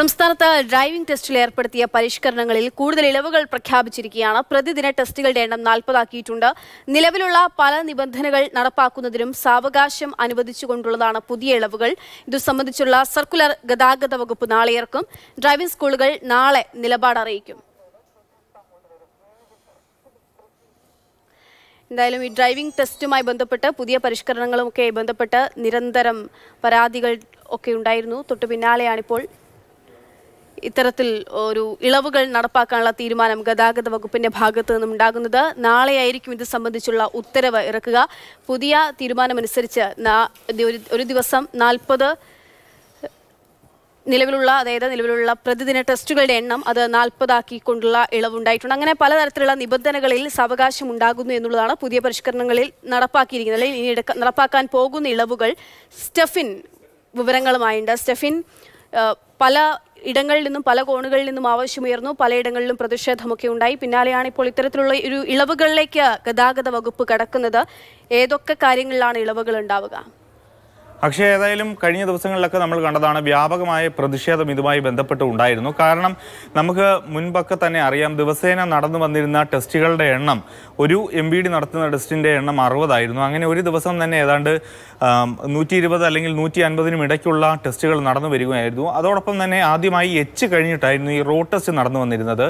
സംസ്ഥാനത്ത് ഡ്രൈവിംഗ് ടെസ്റ്റിൽ ഏർപ്പെടുത്തിയ പരിഷ്കരണങ്ങളിൽ കൂടുതൽ ഇളവുകൾ പ്രഖ്യാപിച്ചിരിക്കുകയാണ് പ്രതിദിന ടെസ്റ്റുകളുടെ എണ്ണം നാൽപ്പതാക്കിയിട്ടുണ്ട് നിലവിലുള്ള പല നിബന്ധനകൾ നടപ്പാക്കുന്നതിനും സാവകാശം അനുവദിച്ചുകൊണ്ടുള്ളതാണ് പുതിയ ഇളവുകൾ ഇതു സംബന്ധിച്ചുള്ള സർക്കുലർ ഗതാഗത വകുപ്പ് നാളെ ഇറക്കും ഡ്രൈവിംഗ് സ്കൂളുകൾ നാളെ നിലപാട് അറിയിക്കും എന്തായാലും ഈ ഡ്രൈവിംഗ് ടെസ്റ്റുമായി ബന്ധപ്പെട്ട് പുതിയ പരിഷ്കരണങ്ങളുമൊക്കെ ബന്ധപ്പെട്ട് നിരന്തരം പരാതികൾ ഒക്കെ ഉണ്ടായിരുന്നു തൊട്ടു പിന്നാലെയാണിപ്പോൾ ഇത്തരത്തിൽ ഒരു ഇളവുകൾ നടപ്പാക്കാനുള്ള തീരുമാനം ഗതാഗത വകുപ്പിന്റെ ഭാഗത്തു നിന്നും ഉണ്ടാകുന്നത് നാളെയായിരിക്കും ഇത് സംബന്ധിച്ചുള്ള ഉത്തരവ് ഇറക്കുക പുതിയ തീരുമാനമനുസരിച്ച് ഒരു ദിവസം നാൽപ്പത് നിലവിലുള്ള അതായത് നിലവിലുള്ള പ്രതിദിന ടെസ്റ്റുകളുടെ എണ്ണം അത് നാൽപ്പതാക്കിക്കൊണ്ടുള്ള ഇളവുണ്ടായിട്ടുണ്ട് അങ്ങനെ പലതരത്തിലുള്ള നിബന്ധനകളിൽ സാവകാശം ഉണ്ടാകുന്നു എന്നുള്ളതാണ് പുതിയ പരിഷ്കരണങ്ങളിൽ നടപ്പാക്കിയിരിക്കുന്നത് അല്ലെങ്കിൽ ഇനി നടപ്പാക്കാൻ പോകുന്ന ഇളവുകൾ സ്റ്റെഫിൻ വിവരങ്ങളുമായുണ്ട് സ്റ്റെഫിൻ പല ഇടങ്ങളിൽ നിന്നും പല കോണുകളിൽ നിന്നും ആവശ്യമുയർന്നു പലയിടങ്ങളിലും പ്രതിഷേധമൊക്കെ ഉണ്ടായി പിന്നാലെയാണ് ഇപ്പോൾ ഇത്തരത്തിലുള്ള ഒരു ഇളവുകളിലേക്ക് ഗതാഗത വകുപ്പ് കടക്കുന്നത് ഏതൊക്കെ കാര്യങ്ങളിലാണ് ഇളവുകൾ ഉണ്ടാവുക പക്ഷേ ഏതായാലും കഴിഞ്ഞ ദിവസങ്ങളിലൊക്കെ നമ്മൾ കണ്ടതാണ് വ്യാപകമായ പ്രതിഷേധം ഇതുമായി ബന്ധപ്പെട്ട് ഉണ്ടായിരുന്നു കാരണം നമുക്ക് മുൻപൊക്കെ തന്നെ അറിയാം ദിവസേന നടന്നു വന്നിരുന്ന ടെസ്റ്റുകളുടെ എണ്ണം ഒരു എം ബി ഡി നടത്തുന്ന ടെസ്റ്റിൻ്റെ എണ്ണം അറുപതായിരുന്നു അങ്ങനെ ഒരു ദിവസം തന്നെ ഏതാണ്ട് നൂറ്റി ഇരുപത് അല്ലെങ്കിൽ നൂറ്റി അൻപതിനും ഇടയ്ക്കുള്ള ടെസ്റ്റുകൾ നടന്നു വരികയായിരുന്നു അതോടൊപ്പം തന്നെ ആദ്യമായി എച്ച് കഴിഞ്ഞിട്ടായിരുന്നു ഈ റോഡ് ടെസ്റ്റ് നടന്നു വന്നിരുന്നത്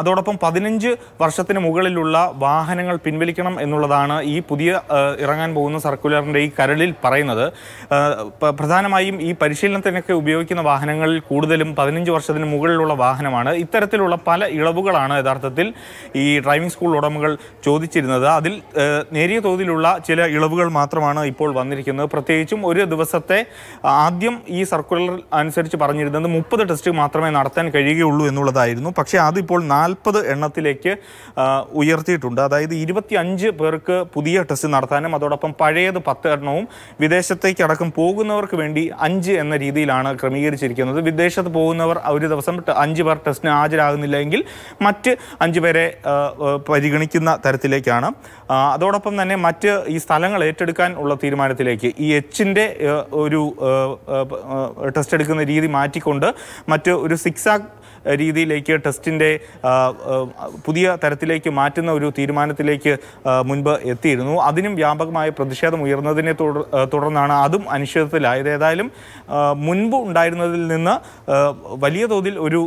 അതോടൊപ്പം പതിനഞ്ച് വർഷത്തിന് മുകളിലുള്ള വാഹനങ്ങൾ പിൻവലിക്കണം എന്നുള്ളതാണ് ഈ പുതിയ ഇറങ്ങാൻ പോകുന്ന സർക്കുലറിൻ്റെ ഈ കരളിൽ പറയുന്നത് പ്രധാനമായും ഈ പരിശീലനത്തിനൊക്കെ ഉപയോഗിക്കുന്ന വാഹനങ്ങളിൽ കൂടുതലും പതിനഞ്ച് വർഷത്തിന് മുകളിലുള്ള വാഹനമാണ് ഇത്തരത്തിലുള്ള പല ഇളവുകളാണ് യഥാർത്ഥത്തിൽ ഈ ഡ്രൈവിംഗ് സ്കൂൾ ഉടമകൾ ചോദിച്ചിരുന്നത് അതിൽ നേരിയ തോതിലുള്ള ചില ഇളവുകൾ മാത്രമാണ് ഇപ്പോൾ വന്നിരിക്കുന്നത് പ്രത്യേകിച്ചും ഒരു ദിവസത്തെ ആദ്യം ഈ സർക്കുലർ അനുസരിച്ച് പറഞ്ഞിരുന്നത് മുപ്പത് ടെസ്റ്റ് മാത്രമേ നടത്താൻ കഴിയുകയുള്ളൂ എന്നുള്ളതായിരുന്നു പക്ഷേ അത് ഇപ്പോൾ നാൽപ്പത് എണ്ണത്തിലേക്ക് ഉയർത്തിയിട്ടുണ്ട് അതായത് ഇരുപത്തി അഞ്ച് പേർക്ക് പുതിയ ടെസ്റ്റ് നടത്താനും അതോടൊപ്പം പഴയത് പത്ത് എണ്ണവും വിദേശത്തേക്ക് അടക്കം പോകുന്നവർക്ക് വേണ്ടി അഞ്ച് എന്ന രീതിയിലാണ് ക്രമീകരിച്ചിരിക്കുന്നത് വിദേശത്ത് പോകുന്നവർ ഒരു ദിവസം അഞ്ച് പേർ ടെസ്റ്റിന് ഹാജരാകുന്നില്ലെങ്കിൽ മറ്റ് അഞ്ച് പേരെ പരിഗണിക്കുന്ന തരത്തിലേക്കാണ് അതോടൊപ്പം തന്നെ മറ്റ് ഈ സ്ഥലങ്ങൾ ഏറ്റെടുക്കാൻ ഉള്ള തീരുമാനത്തിലേക്ക് ഈ എച്ചിൻ്റെ ഒരു ടെസ്റ്റ് എടുക്കുന്ന രീതി മാറ്റിക്കൊണ്ട് മറ്റ് ഒരു സിക്സാക് രീതിയിലേക്ക് ടെസ്റ്റിൻ്റെ പുതിയ തരത്തിലേക്ക് മാറ്റുന്ന ഒരു തീരുമാനത്തിലേക്ക് മുൻപ് എത്തിയിരുന്നു അതിനും വ്യാപകമായ പ്രതിഷേധം ഉയർന്നതിനെ തുടർന്നാണ് അതും അനിശ്ചിതത്തിലായത് ഏതായാലും മുൻപ് ഉണ്ടായിരുന്നതിൽ നിന്ന് വലിയ തോതിൽ ഒരു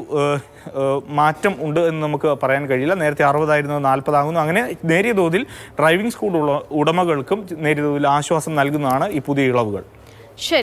മാറ്റം ഉണ്ട് എന്ന് നമുക്ക് പറയാൻ കഴിയില്ല നേരത്തെ അറുപതായിരുന്നു നാൽപ്പതാകുന്നു അങ്ങനെ നേരിയ തോതിൽ ഡ്രൈവിംഗ് സ്കൂൾ ഉടമകൾക്കും നേരിയ തോതിൽ ആശ്വാസം നൽകുന്നതാണ് ഈ പുതിയ ഇളവുകൾ